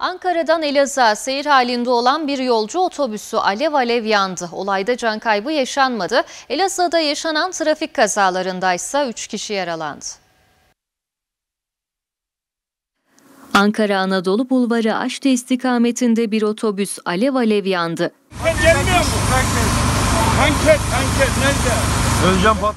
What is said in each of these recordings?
Ankara'dan Elazığ'a seyir halinde olan bir yolcu otobüsü alev alev yandı. Olayda can kaybı yaşanmadı. Elazığ'da yaşanan trafik kazalarındaysa 3 kişi yaralandı. Ankara Anadolu Bulvarı aşte istikametinde bir otobüs alev alev yandı. Ben gelmiyor mu? Tanket, tanket nerede? Özcan pat.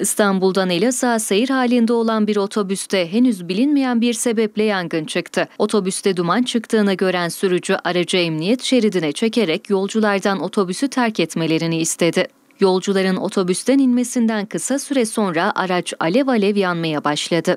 İstanbul'dan Elazığ'a seyir halinde olan bir otobüste henüz bilinmeyen bir sebeple yangın çıktı. Otobüste duman çıktığını gören sürücü aracı emniyet şeridine çekerek yolculardan otobüsü terk etmelerini istedi. Yolcuların otobüsten inmesinden kısa süre sonra araç alev alev yanmaya başladı.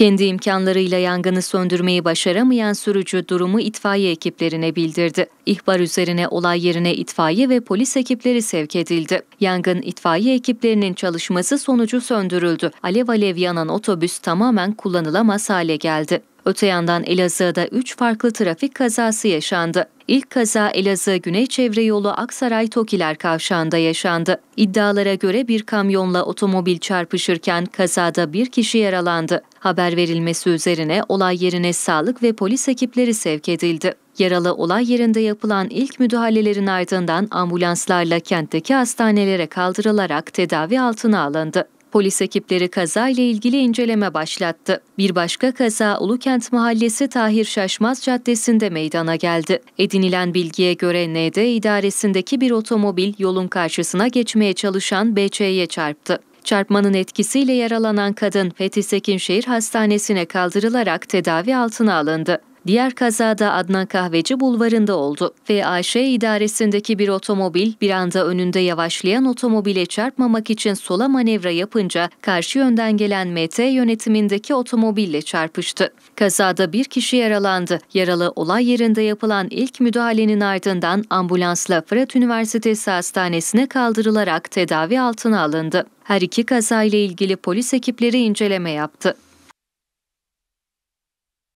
Kendi imkanlarıyla yangını söndürmeyi başaramayan sürücü durumu itfaiye ekiplerine bildirdi. İhbar üzerine olay yerine itfaiye ve polis ekipleri sevk edildi. Yangın itfaiye ekiplerinin çalışması sonucu söndürüldü. Alev alev yanan otobüs tamamen kullanılamaz hale geldi. Öte yandan Elazığ'da 3 farklı trafik kazası yaşandı. İlk kaza Elazığ Güney Çevre Yolu Aksaray Tokiler kavşağında yaşandı. İddialara göre bir kamyonla otomobil çarpışırken kazada bir kişi yaralandı. Haber verilmesi üzerine olay yerine sağlık ve polis ekipleri sevk edildi. Yaralı olay yerinde yapılan ilk müdahalelerin ardından ambulanslarla kentteki hastanelere kaldırılarak tedavi altına alındı. Polis ekipleri kazayla ilgili inceleme başlattı. Bir başka kaza Ulukent Mahallesi Tahir Şaşmaz Caddesi'nde meydana geldi. Edinilen bilgiye göre ND idaresindeki bir otomobil yolun karşısına geçmeye çalışan BC'ye çarptı. Çarpmanın etkisiyle yaralanan kadın Fethi Sekin Hastanesi'ne kaldırılarak tedavi altına alındı. Diğer kazada Adnan Kahveci bulvarında oldu ve Ayşe idaresindeki bir otomobil bir anda önünde yavaşlayan otomobile çarpmamak için sola manevra yapınca karşı yönden gelen MT yönetimindeki otomobille çarpıştı. Kazada bir kişi yaralandı. Yaralı olay yerinde yapılan ilk müdahalenin ardından ambulansla Fırat Üniversitesi Hastanesi'ne kaldırılarak tedavi altına alındı. Her iki kazayla ilgili polis ekipleri inceleme yaptı.